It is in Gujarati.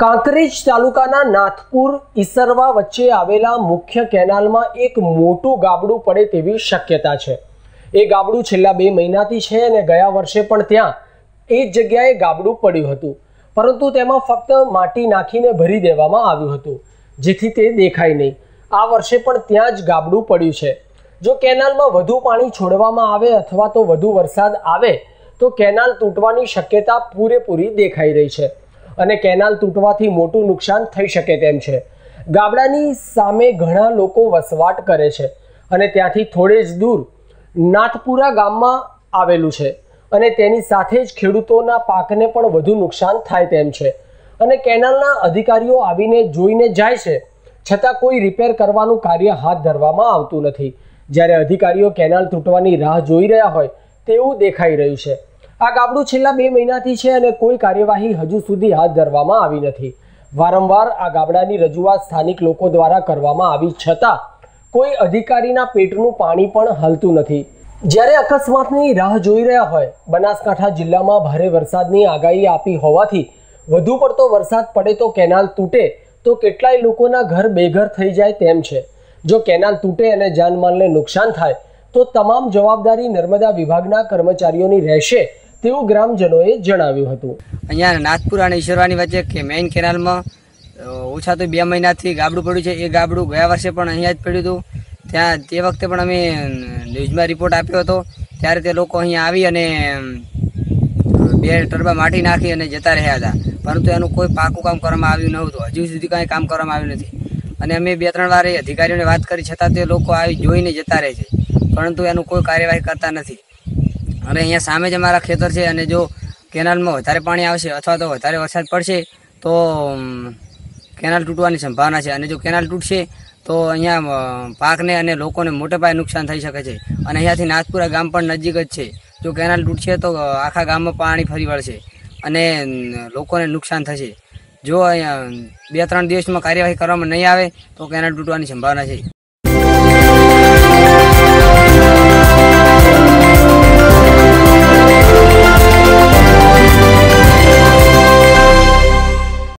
કાંકરેજ તાલુકાના નાથપુર ઈસરવા વચ્ચે આવેલા મુખ્ય કેનાલમાં એક મોટું ગાબડું પડે તેવી શક્યતા છે એ ગાબડું છેલ્લા બે મહિનાથી છે અને ગયા વર્ષે પણ ત્યાં એ જ જગ્યાએ ગાબડું પડ્યું હતું પરંતુ તેમાં ફક્ત માટી નાખીને ભરી દેવામાં આવ્યું હતું જેથી તે દેખાય નહીં આ વર્ષે પણ ત્યાં જ ગાબડું પડ્યું છે જો કેનાલમાં વધુ પાણી છોડવામાં આવે અથવા તો વધુ વરસાદ આવે તો કેનાલ તૂટવાની શક્યતા પૂરેપૂરી દેખાઈ રહી છે અને કેનાલ તૂટવાથી મોટું નુકસાન થઈ શકે તેમ છે ગામડાની સામે ઘણા લોકો વસવાટ કરે છે અને ત્યાંથી થોડે જ દૂર નાથપુરા ગામમાં આવેલું છે અને તેની સાથે જ ખેડૂતોના પાકને પણ વધુ નુકસાન થાય તેમ છે અને કેનાલના અધિકારીઓ આવીને જોઈને જાય છે છતાં કોઈ રિપેર કરવાનું કાર્ય હાથ ધરવામાં આવતું નથી જ્યારે અધિકારીઓ કેનાલ તૂટવાની રાહ જોઈ રહ્યા હોય તેવું દેખાઈ રહ્યું છે આ ગાબડું છેલ્લા બે મહિનાથી છે અને કોઈ કાર્યવાહી હજુ સુધી હાથ ધરવામાં આવી નથી વારંવાર આ ગાબડાની રજૂઆત સ્થાનિક લોકો દ્વારા કરવામાં આવી છતાં કોઈ અધિકારીના પેટનું પાણી પણ હલતું નથી જ્યારે અકસ્માતની રાહ જોઈ રહ્યા હોય બનાસકાંઠા જિલ્લામાં ભારે વરસાદની આગાહી આપી હોવાથી વધુ પડતો વરસાદ પડે તો કેનાલ તૂટે તો કેટલાય લોકોના ઘર બેઘર થઈ જાય તેમ છે જો કેનાલ તૂટે અને જાનમાલને નુકસાન થાય તો તમામ જવાબદારી નર્મદા વિભાગના કર્મચારીઓની રહેશે તેવું ગ્રામજનોએ જણાવ્યું હતું અહીંયા નાથપુર અને ઈશ્વરવાની વચ્ચે કે મેઇન કેનાલમાં ઓછા તો બે મહિનાથી ગાબડું પડ્યું છે એ ગાબડું ગયા વર્ષે પણ અહીંયા જ પડ્યું હતું ત્યાં તે વખતે પણ અમે ન્યૂઝમાં રિપોર્ટ આપ્યો હતો ત્યારે તે લોકો અહીંયા આવી અને બે ટર્બા માટી નાખી અને જતા રહ્યા હતા પરંતુ એનું કોઈ પાકું કામ કરવામાં આવ્યું ન હતું હજુ સુધી કાંઈ કામ કરવામાં આવ્યું નથી અને અમે બે ત્રણ વાર અધિકારીઓને વાત કરી છતાં તે લોકો આવી જોઈને જતા રહે છે પરંતુ એનું કોઈ કાર્યવાહી કરતા નથી અને અહીંયા સામે જ અમારા ખેતર છે અને જો કેનાલમાં વધારે પાણી આવશે અથવા તો વધારે વરસાદ પડશે તો કેનાલ તૂટવાની સંભાવના છે અને જો કેનાલ તૂટશે તો અહીંયા પાકને અને લોકોને મોટે પાયે નુકસાન થઈ શકે છે અને અહીંયાથી નાથપુરા ગામ પણ નજીક જ છે જો કેનાલ તૂટશે તો આખા ગામમાં પાણી ફરી વળશે અને લોકોને નુકસાન થશે જો અહીંયા બે ત્રણ દિવસમાં કાર્યવાહી કરવામાં નહીં આવે તો કેનાલ તૂટવાની સંભાવના છે